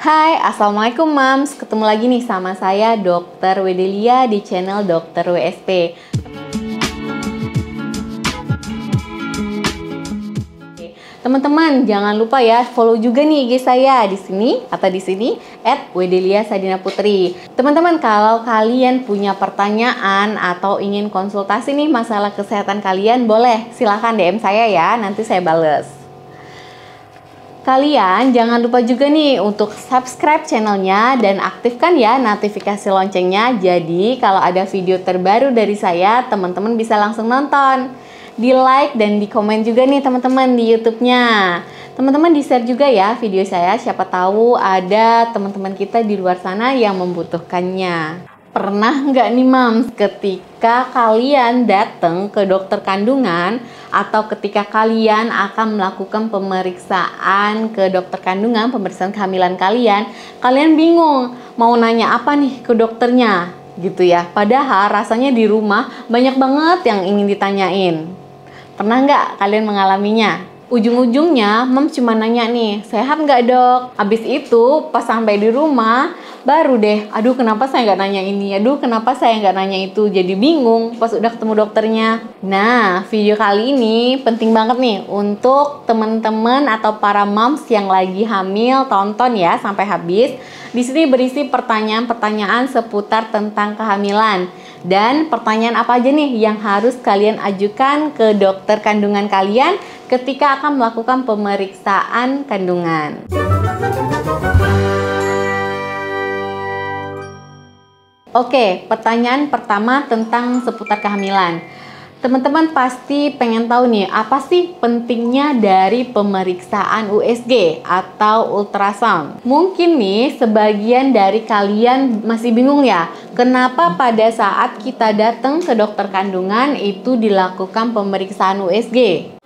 Hai, Assalamualaikum Mams. Ketemu lagi nih sama saya Dr. Wedelia di channel Dr. WSP. Teman-teman, jangan lupa ya follow juga nih IG saya di sini atau di sini at Wedelia Sadina Putri. Teman-teman, kalau kalian punya pertanyaan atau ingin konsultasi nih masalah kesehatan kalian, boleh silahkan DM saya ya, nanti saya bales. Kalian jangan lupa juga nih untuk subscribe channelnya dan aktifkan ya notifikasi loncengnya jadi kalau ada video terbaru dari saya teman-teman bisa langsung nonton. Di like dan di komen juga nih teman-teman di YouTube-nya. Teman-teman di share juga ya video saya siapa tahu ada teman-teman kita di luar sana yang membutuhkannya. Pernah nggak nih mams ketika kalian datang ke dokter kandungan atau ketika kalian akan melakukan pemeriksaan ke dokter kandungan, pemeriksaan kehamilan kalian, kalian bingung mau nanya apa nih ke dokternya gitu ya. Padahal rasanya di rumah banyak banget yang ingin ditanyain. Pernah nggak kalian mengalaminya? ujung-ujungnya mams cuma nanya nih sehat nggak dok abis itu pas sampai di rumah baru deh aduh kenapa saya nggak nanya ini aduh kenapa saya nggak nanya itu jadi bingung pas udah ketemu dokternya nah video kali ini penting banget nih untuk teman-teman atau para moms yang lagi hamil tonton ya sampai habis di sini berisi pertanyaan-pertanyaan seputar tentang kehamilan dan pertanyaan apa aja nih yang harus kalian ajukan ke dokter kandungan kalian ketika akan melakukan pemeriksaan kandungan. Oke, pertanyaan pertama tentang seputar kehamilan. Teman-teman pasti pengen tahu nih, apa sih pentingnya dari pemeriksaan USG atau ultrasound? Mungkin nih sebagian dari kalian masih bingung ya, kenapa pada saat kita datang ke dokter kandungan itu dilakukan pemeriksaan USG?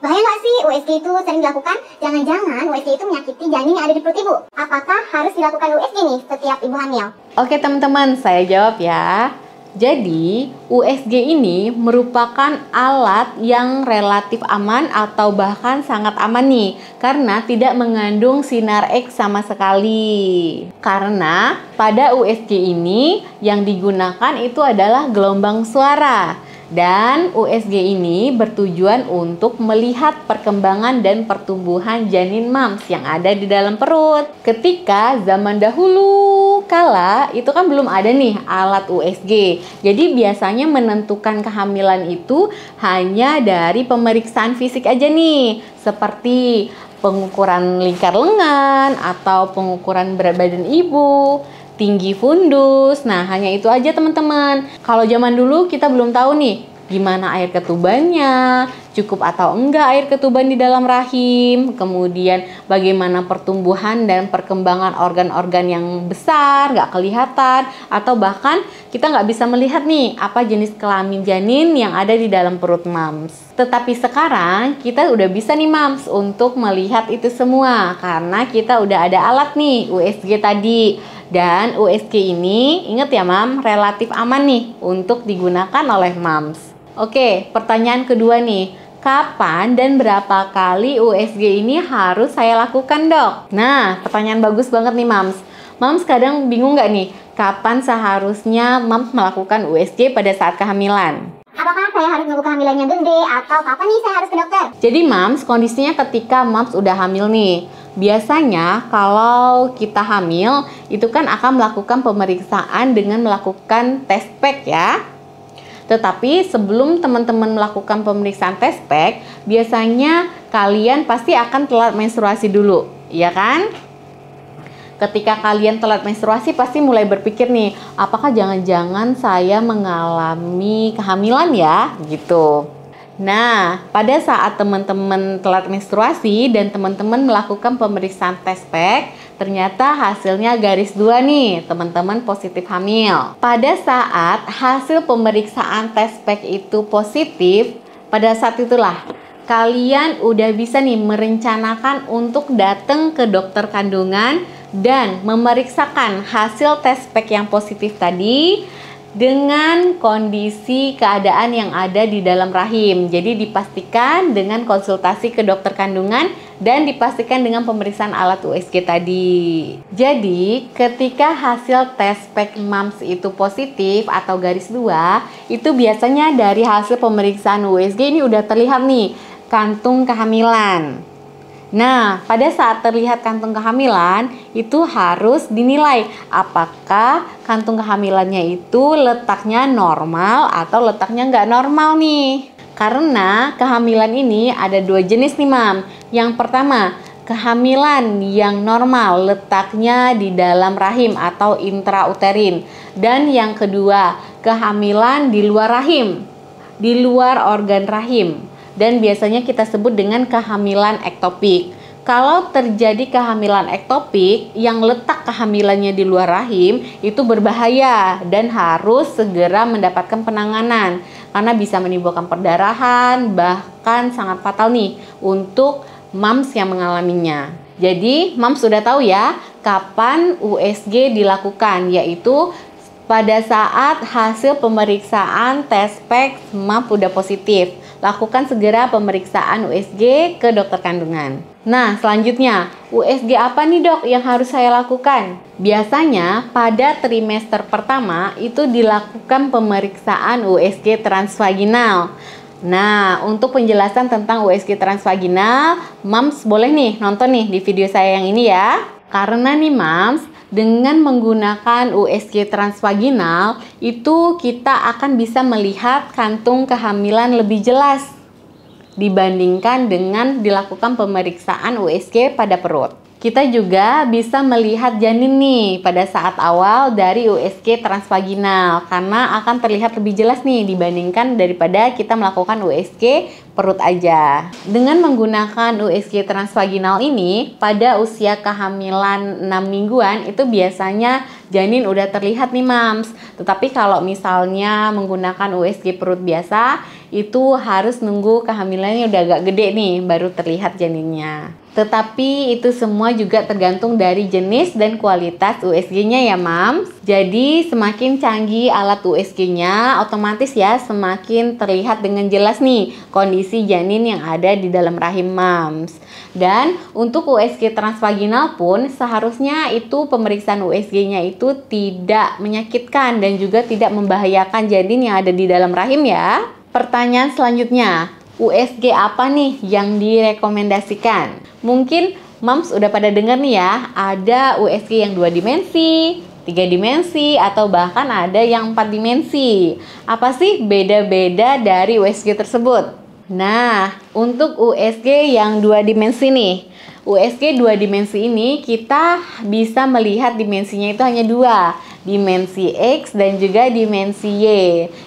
Bahaya nggak sih USG itu sering dilakukan? Jangan-jangan USG itu menyakiti janin yang ada di perut ibu. Apakah harus dilakukan USG nih setiap ibu hamil? Oke teman-teman, saya jawab ya. Jadi, USG ini merupakan alat yang relatif aman atau bahkan sangat aman nih karena tidak mengandung sinar X sama sekali. Karena pada USG ini yang digunakan itu adalah gelombang suara dan USG ini bertujuan untuk melihat perkembangan dan pertumbuhan janin mams yang ada di dalam perut. Ketika zaman dahulu kala itu kan belum ada nih alat USG. Jadi biasanya menentukan kehamilan itu hanya dari pemeriksaan fisik aja nih, seperti pengukuran lingkar lengan atau pengukuran berat badan ibu tinggi fundus. Nah, hanya itu aja teman-teman. Kalau zaman dulu kita belum tahu nih gimana air ketubannya, cukup atau enggak air ketuban di dalam rahim, kemudian bagaimana pertumbuhan dan perkembangan organ-organ yang besar, nggak kelihatan, atau bahkan kita nggak bisa melihat nih apa jenis kelamin janin yang ada di dalam perut mams. Tetapi sekarang kita udah bisa nih mams untuk melihat itu semua karena kita udah ada alat nih USG tadi. Dan USG ini inget ya mam relatif aman nih untuk digunakan oleh mams. Oke, pertanyaan kedua nih kapan dan berapa kali USG ini harus saya lakukan dok? Nah, pertanyaan bagus banget nih Mams. Mams kadang bingung nggak nih, kapan seharusnya Mams melakukan USG pada saat kehamilan? apakah saya harus nunggu kehamilannya gede atau kapan nih saya harus ke dokter? Jadi mams kondisinya ketika mams udah hamil nih. Biasanya kalau kita hamil itu kan akan melakukan pemeriksaan dengan melakukan tes pack ya. Tetapi sebelum teman-teman melakukan pemeriksaan test pack, biasanya kalian pasti akan telat menstruasi dulu, ya kan? ketika kalian telat menstruasi pasti mulai berpikir nih, apakah jangan-jangan saya mengalami kehamilan ya gitu. Nah, pada saat teman-teman telat menstruasi dan teman-teman melakukan pemeriksaan tes pack, ternyata hasilnya garis dua nih, teman-teman positif hamil. Pada saat hasil pemeriksaan tes pack itu positif, pada saat itulah kalian udah bisa nih merencanakan untuk datang ke dokter kandungan dan memeriksakan hasil tes pack yang positif tadi dengan kondisi keadaan yang ada di dalam rahim. Jadi dipastikan dengan konsultasi ke dokter kandungan dan dipastikan dengan pemeriksaan alat USG tadi. Jadi, ketika hasil tes pack e MAMS itu positif atau garis 2, itu biasanya dari hasil pemeriksaan USG ini udah terlihat nih kantung kehamilan. Nah, pada saat terlihat kantung kehamilan, itu harus dinilai apakah kantung kehamilannya itu letaknya normal atau letaknya nggak normal nih. Karena kehamilan ini ada dua jenis nih, Mam. Yang pertama, kehamilan yang normal letaknya di dalam rahim atau intrauterin dan yang kedua kehamilan di luar rahim di luar organ rahim dan biasanya kita sebut dengan kehamilan ektopik. Kalau terjadi kehamilan ektopik yang letak kehamilannya di luar rahim itu berbahaya dan harus segera mendapatkan penanganan karena bisa menimbulkan perdarahan bahkan sangat fatal nih untuk mams yang mengalaminya. Jadi, mams sudah tahu ya kapan USG dilakukan, yaitu pada saat hasil pemeriksaan tes PEX mams udah positif lakukan segera pemeriksaan USG ke dokter kandungan. Nah, selanjutnya, USG apa nih dok yang harus saya lakukan? Biasanya pada trimester pertama itu dilakukan pemeriksaan USG transvaginal. Nah, untuk penjelasan tentang USG transvaginal, Mams boleh nih nonton nih di video saya yang ini ya. Karena nih Mams, dengan menggunakan USG transvaginal itu kita akan bisa melihat kantung kehamilan lebih jelas dibandingkan dengan dilakukan pemeriksaan USG pada perut. Kita juga bisa melihat janin nih pada saat awal dari USG transvaginal karena akan terlihat lebih jelas nih dibandingkan daripada kita melakukan USG perut aja. Dengan menggunakan USG transvaginal ini pada usia kehamilan 6 mingguan itu biasanya janin udah terlihat nih mams. Tetapi kalau misalnya menggunakan USG perut biasa itu harus nunggu kehamilannya udah agak gede nih baru terlihat janinnya. Tetapi itu semua juga tergantung dari jenis dan kualitas USG-nya ya, Mam. Jadi semakin canggih alat USG-nya, otomatis ya semakin terlihat dengan jelas nih kondisi janin yang ada di dalam rahim Mams. Dan untuk USG transvaginal pun seharusnya itu pemeriksaan USG-nya itu tidak menyakitkan dan juga tidak membahayakan janin yang ada di dalam rahim ya. Pertanyaan selanjutnya, USG apa nih yang direkomendasikan? Mungkin mams udah pada denger nih ya, ada USG yang dua dimensi, tiga dimensi, atau bahkan ada yang empat dimensi. Apa sih beda-beda dari USG tersebut? Nah, untuk USG yang dua dimensi nih, USG dua dimensi ini kita bisa melihat dimensinya itu hanya dua dimensi X dan juga dimensi Y.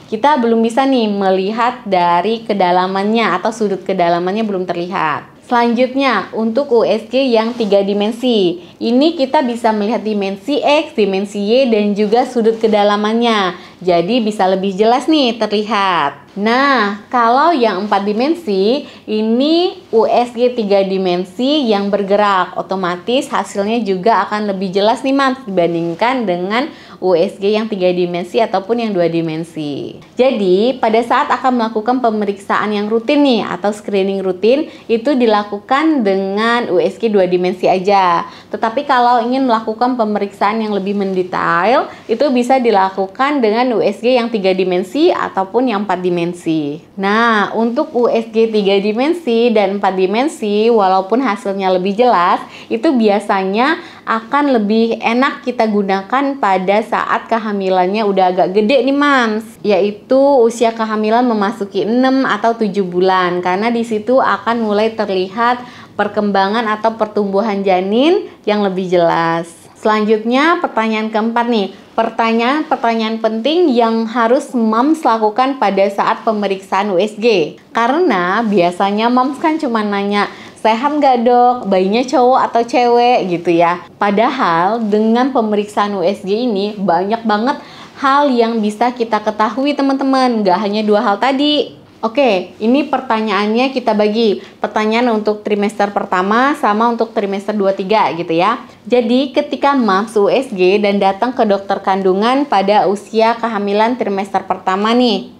Kita belum bisa nih melihat dari kedalamannya atau sudut kedalamannya belum terlihat. Selanjutnya, untuk USG yang tiga dimensi, ini kita bisa melihat dimensi X, dimensi Y, dan juga sudut kedalamannya. Jadi bisa lebih jelas nih terlihat. Nah, kalau yang empat dimensi, ini USG tiga dimensi yang bergerak. Otomatis hasilnya juga akan lebih jelas nih, mas dibandingkan dengan USG yang tiga dimensi ataupun yang dua dimensi. Jadi, pada saat akan melakukan pemeriksaan yang rutin nih atau screening rutin itu dilakukan dengan USG dua dimensi aja. Tetapi kalau ingin melakukan pemeriksaan yang lebih mendetail, itu bisa dilakukan dengan USG yang tiga dimensi ataupun yang empat dimensi. Nah, untuk USG tiga dimensi dan empat dimensi, walaupun hasilnya lebih jelas, itu biasanya akan lebih enak kita gunakan pada saat kehamilannya udah agak gede nih mams, yaitu usia kehamilan memasuki 6 atau 7 bulan karena disitu akan mulai terlihat perkembangan atau pertumbuhan janin yang lebih jelas. Selanjutnya pertanyaan keempat nih, pertanyaan-pertanyaan penting yang harus MAMS lakukan pada saat pemeriksaan USG. Karena biasanya MAMS kan cuma nanya, sehat nggak dok, bayinya cowok atau cewek gitu ya. Padahal dengan pemeriksaan USG ini banyak banget hal yang bisa kita ketahui teman-teman, nggak hanya dua hal tadi. Oke, ini pertanyaannya kita bagi. Pertanyaan untuk trimester pertama sama untuk trimester 23 gitu ya. Jadi, ketika MAPS USG dan datang ke dokter kandungan pada usia kehamilan trimester pertama nih.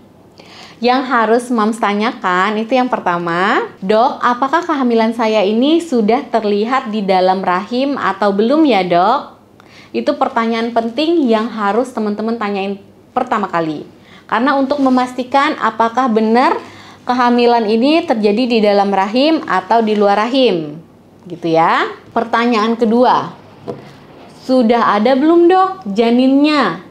Yang harus MAMS tanyakan itu yang pertama, "Dok, apakah kehamilan saya ini sudah terlihat di dalam rahim atau belum ya, Dok?" Itu pertanyaan penting yang harus teman-teman tanyain pertama kali. Karena untuk memastikan apakah benar kehamilan ini terjadi di dalam rahim atau di luar rahim. Gitu ya. Pertanyaan kedua. Sudah ada belum dok janinnya?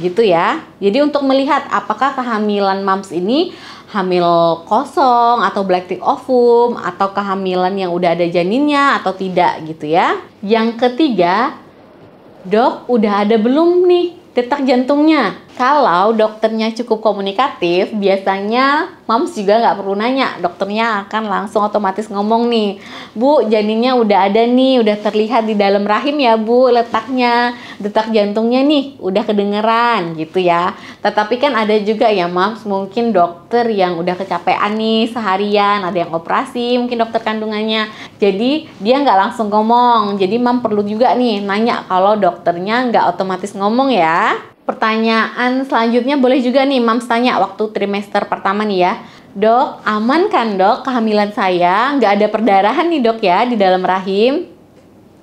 Gitu ya. Jadi untuk melihat apakah kehamilan mams ini hamil kosong atau black tick ovum atau kehamilan yang udah ada janinnya atau tidak gitu ya. Yang ketiga, dok udah ada belum nih detak jantungnya? Kalau dokternya cukup komunikatif, biasanya mams juga nggak perlu nanya, dokternya akan langsung otomatis ngomong nih, Bu janinnya udah ada nih, udah terlihat di dalam rahim ya Bu letaknya, detak jantungnya nih udah kedengeran gitu ya. Tetapi kan ada juga ya mams mungkin dokter yang udah kecapean nih seharian, ada yang operasi mungkin dokter kandungannya, jadi dia nggak langsung ngomong, jadi mam perlu juga nih nanya kalau dokternya nggak otomatis ngomong ya. Pertanyaan selanjutnya boleh juga nih Mams tanya waktu trimester pertama nih ya. Dok, aman kan dok kehamilan saya? Nggak ada perdarahan nih dok ya di dalam rahim?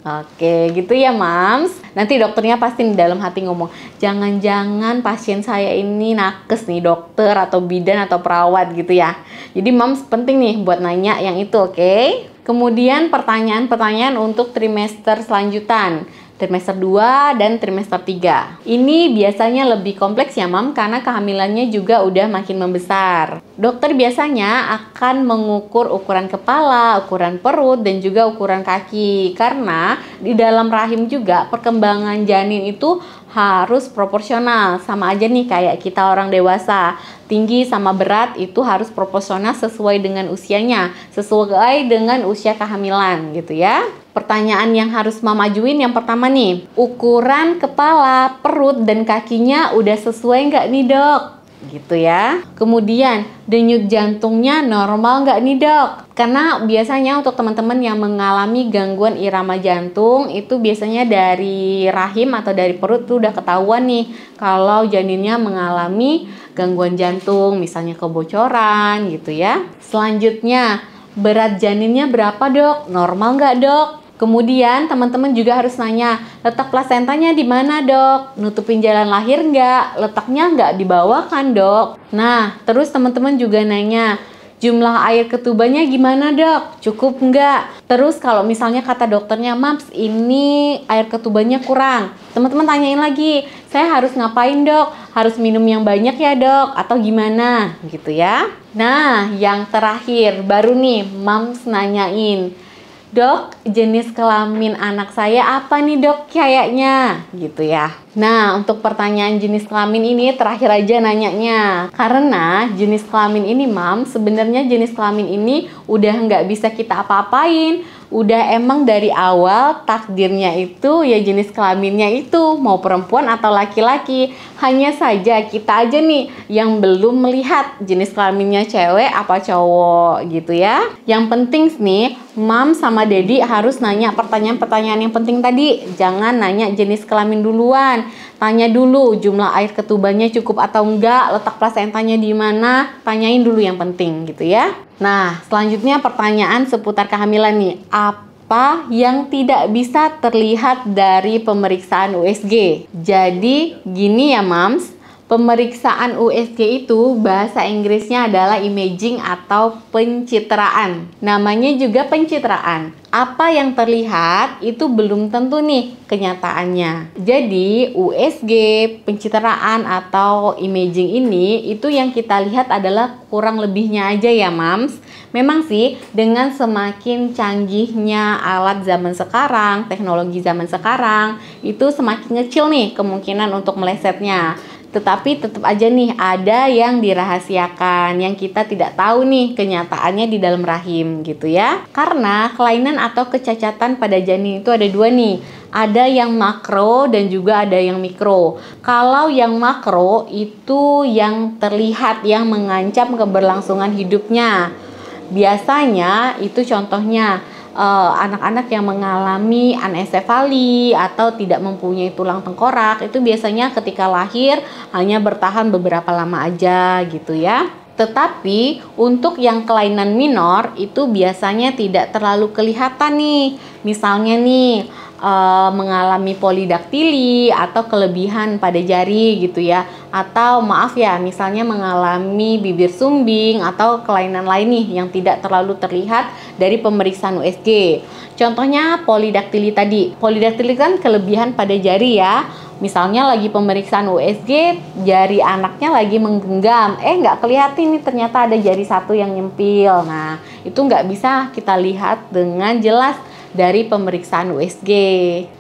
Oke, gitu ya Mams. Nanti dokternya pasti di dalam hati ngomong, jangan-jangan pasien saya ini nakes nih dokter atau bidan atau perawat gitu ya. Jadi Mams penting nih buat nanya yang itu, oke? Kemudian pertanyaan-pertanyaan untuk trimester selanjutan trimester 2 dan trimester 3. Ini biasanya lebih kompleks ya mam karena kehamilannya juga udah makin membesar. Dokter biasanya akan mengukur ukuran kepala, ukuran perut dan juga ukuran kaki karena di dalam rahim juga perkembangan janin itu harus proporsional sama aja nih kayak kita orang dewasa tinggi sama berat itu harus proporsional sesuai dengan usianya sesuai dengan usia kehamilan gitu ya Pertanyaan yang harus Mama ajuin yang pertama nih, ukuran kepala, perut, dan kakinya udah sesuai nggak nih dok? Gitu ya. Kemudian, denyut jantungnya normal nggak nih dok? Karena biasanya untuk teman-teman yang mengalami gangguan irama jantung itu biasanya dari rahim atau dari perut tuh udah ketahuan nih kalau janinnya mengalami gangguan jantung, misalnya kebocoran gitu ya. Selanjutnya, berat janinnya berapa dok? Normal nggak dok? Kemudian teman-teman juga harus nanya, letak plasentanya di mana dok? Nutupin jalan lahir nggak? Letaknya nggak di bawah kan dok? Nah, terus teman-teman juga nanya, jumlah air ketubannya gimana dok? Cukup nggak? Terus kalau misalnya kata dokternya, Mams ini air ketubannya kurang. Teman-teman tanyain lagi, saya harus ngapain dok? Harus minum yang banyak ya dok? Atau gimana? Gitu ya. Nah, yang terakhir baru nih Mams nanyain, dok jenis kelamin anak saya apa nih dok kayaknya gitu ya Nah untuk pertanyaan jenis kelamin ini terakhir aja nanyanya karena jenis kelamin ini mam sebenarnya jenis kelamin ini udah nggak bisa kita apa-apain udah emang dari awal takdirnya itu ya jenis kelaminnya itu mau perempuan atau laki-laki. Hanya saja kita aja nih yang belum melihat jenis kelaminnya cewek apa cowok gitu ya. Yang penting nih, mam sama dedi harus nanya pertanyaan-pertanyaan yang penting tadi. Jangan nanya jenis kelamin duluan. Tanya dulu jumlah air ketubannya cukup atau enggak, letak plasentanya di mana, tanyain dulu yang penting gitu ya. Nah, selanjutnya pertanyaan seputar kehamilan nih. Apa yang tidak bisa terlihat dari pemeriksaan USG? Jadi, gini ya, Mams. Pemeriksaan USG itu bahasa Inggrisnya adalah imaging atau pencitraan. Namanya juga pencitraan. Apa yang terlihat itu belum tentu nih kenyataannya. Jadi USG, pencitraan atau imaging ini itu yang kita lihat adalah kurang lebihnya aja ya mams. Memang sih dengan semakin canggihnya alat zaman sekarang, teknologi zaman sekarang itu semakin kecil nih kemungkinan untuk melesetnya. Tetapi tetap aja nih ada yang dirahasiakan yang kita tidak tahu nih kenyataannya di dalam rahim gitu ya. Karena kelainan atau kecacatan pada janin itu ada dua nih. Ada yang makro dan juga ada yang mikro. Kalau yang makro itu yang terlihat yang mengancam keberlangsungan hidupnya. Biasanya itu contohnya Eh, anak-anak uh, yang mengalami anencephaly atau tidak mempunyai tulang tengkorak itu biasanya ketika lahir hanya bertahan beberapa lama aja gitu ya. Tetapi untuk yang kelainan minor itu biasanya tidak terlalu kelihatan nih. Misalnya nih uh, mengalami polidaktili atau kelebihan pada jari gitu ya atau maaf ya misalnya mengalami bibir sumbing atau kelainan lain nih yang tidak terlalu terlihat dari pemeriksaan USG. Contohnya polidaktili tadi. Polidaktili kan kelebihan pada jari ya. Misalnya lagi pemeriksaan USG, jari anaknya lagi menggenggam. Eh, nggak kelihatan ini ternyata ada jari satu yang nyempil. Nah, itu nggak bisa kita lihat dengan jelas dari pemeriksaan USG.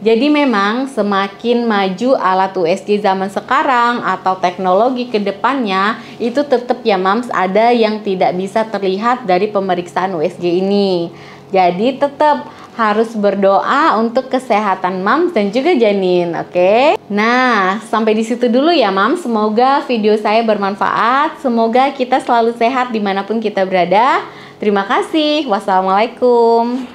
Jadi memang semakin maju alat USG zaman sekarang atau teknologi kedepannya itu tetap ya mams ada yang tidak bisa terlihat dari pemeriksaan USG ini. Jadi tetap harus berdoa untuk kesehatan mams dan juga janin, oke? Okay? Nah, sampai di situ dulu ya mams. Semoga video saya bermanfaat. Semoga kita selalu sehat dimanapun kita berada. Terima kasih. Wassalamualaikum.